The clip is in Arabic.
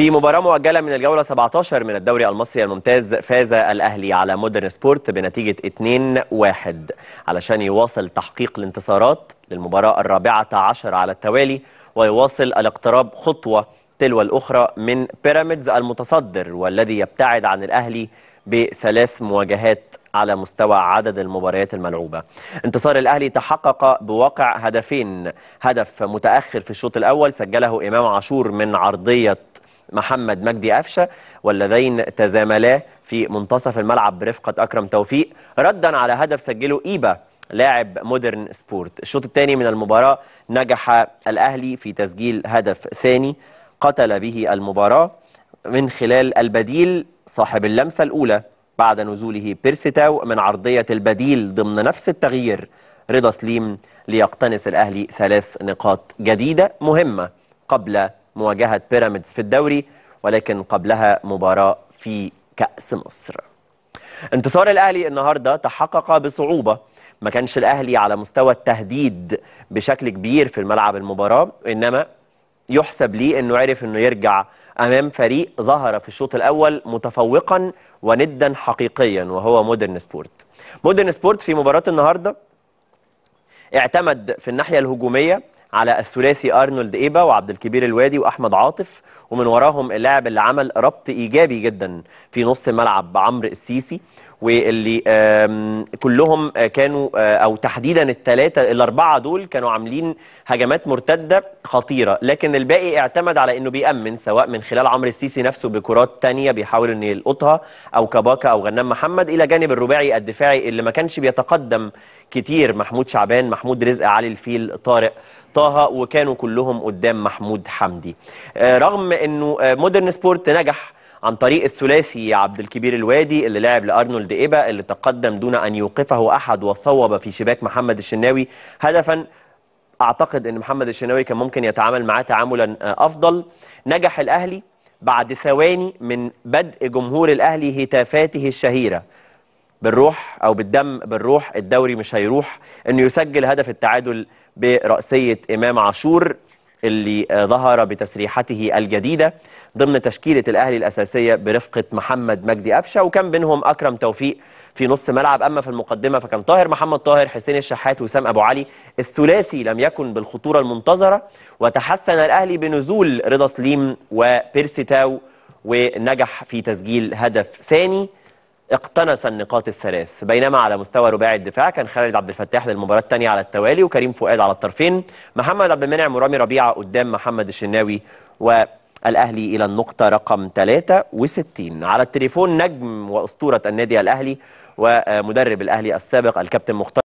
في مباراة مؤجلة من الجولة 17 من الدوري المصري الممتاز فاز الأهلي على مودرن سبورت بنتيجة 2-1 علشان يواصل تحقيق الانتصارات للمباراة الرابعة عشر على التوالي ويواصل الاقتراب خطوة تلو الأخرى من بيراميدز المتصدر والذي يبتعد عن الأهلي بثلاث مواجهات على مستوى عدد المباريات الملعوبة انتصار الأهلي تحقق بواقع هدفين هدف متأخر في الشوط الأول سجله إمام عاشور من عرضية محمد مجدي قفشه واللذين تزاملا في منتصف الملعب برفقه اكرم توفيق ردا على هدف سجله ايبا لاعب مودرن سبورت الشوط الثاني من المباراه نجح الاهلي في تسجيل هدف ثاني قتل به المباراه من خلال البديل صاحب اللمسه الاولى بعد نزوله بيرسيتاو من عرضيه البديل ضمن نفس التغيير رضا سليم ليقتنص الاهلي ثلاث نقاط جديده مهمه قبل مواجهة بيراميدز في الدوري ولكن قبلها مباراة في كأس مصر انتصار الأهلي النهاردة تحقق بصعوبة ما كانش الأهلي على مستوى التهديد بشكل كبير في الملعب المباراة إنما يحسب ليه أنه عرف أنه يرجع أمام فريق ظهر في الشوط الأول متفوقا وندا حقيقيا وهو مودرن سبورت مودرن سبورت في مباراة النهاردة اعتمد في الناحية الهجومية على الثلاثي ارنولد ايبا وعبد الكبير الوادي واحمد عاطف ومن وراهم اللاعب اللي عمل ربط ايجابي جدا في نص الملعب عمرو السيسي واللي كلهم آه، كانوا آه، او تحديدا الثلاثه الاربعه دول كانوا عاملين هجمات مرتده خطيره لكن الباقي اعتمد على انه بيامن سواء من خلال عمرو السيسي نفسه بكرات ثانيه بيحاول انه يلقطها او كباكا او غنام محمد الى جانب الرباعي الدفاعي اللي ما كانش بيتقدم كتير محمود شعبان محمود رزق علي الفيل طارق طه وكانوا كلهم قدام محمود حمدي آه، رغم انه آه، مودرن سبورت نجح عن طريق الثلاثي عبد الكبير الوادي اللي لعب لارنولد ايبا اللي تقدم دون ان يوقفه احد وصوب في شباك محمد الشناوي هدفا اعتقد ان محمد الشناوي كان ممكن يتعامل معاه تعاملا آه، افضل نجح الاهلي بعد ثواني من بدء جمهور الاهلي هتافاته الشهيره بالروح او بالدم بالروح الدوري مش هيروح انه يسجل هدف التعادل براسيه امام عاشور اللي آه، ظهر بتسريحته الجديده ضمن تشكيله الاهلي الاساسيه برفقه محمد مجدي قفشه وكان بينهم اكرم توفيق في نص ملعب اما في المقدمه فكان طاهر محمد طاهر حسين الشحات وسام ابو علي الثلاثي لم يكن بالخطوره المنتظره وتحسن الاهلي بنزول رضا سليم وبيرسي تاو ونجح في تسجيل هدف ثاني اقتنص النقاط الثلاث بينما على مستوى رباعي الدفاع كان خالد عبد الفتاح للمباراة الثانية على التوالي وكريم فؤاد على الطرفين محمد عبد المنعم ورامي ربيعة قدام محمد الشناوي والأهلي إلى النقطة رقم 63 على التليفون نجم وأسطورة النادي الأهلي ومدرب الأهلي السابق الكابتن مختار